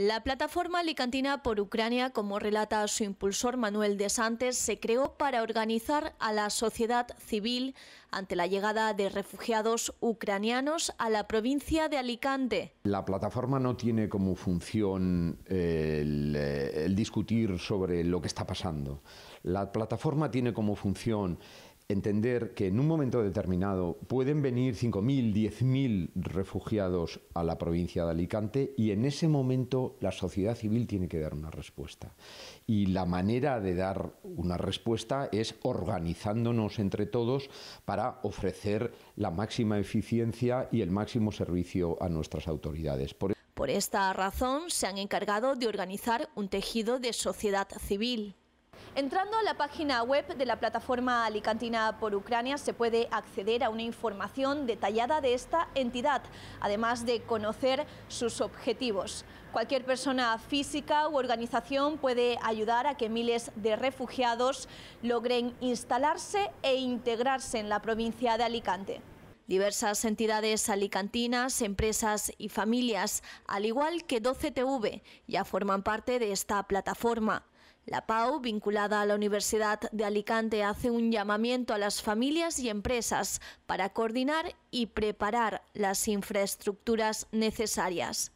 La plataforma alicantina por Ucrania, como relata su impulsor Manuel de Santes, se creó para organizar a la sociedad civil ante la llegada de refugiados ucranianos a la provincia de Alicante. La plataforma no tiene como función eh, el, eh, el discutir sobre lo que está pasando. La plataforma tiene como función entender que en un momento determinado pueden venir 5.000, 10.000 refugiados a la provincia de Alicante y en ese momento la sociedad civil tiene que dar una respuesta. Y la manera de dar una respuesta es organizándonos entre todos para ofrecer la máxima eficiencia y el máximo servicio a nuestras autoridades. Por por esta razón, se han encargado de organizar un tejido de sociedad civil. Entrando a la página web de la plataforma Alicantina por Ucrania se puede acceder a una información detallada de esta entidad, además de conocer sus objetivos. Cualquier persona física u organización puede ayudar a que miles de refugiados logren instalarse e integrarse en la provincia de Alicante. Diversas entidades alicantinas, empresas y familias, al igual que 12TV, ya forman parte de esta plataforma. La PAU, vinculada a la Universidad de Alicante, hace un llamamiento a las familias y empresas para coordinar y preparar las infraestructuras necesarias.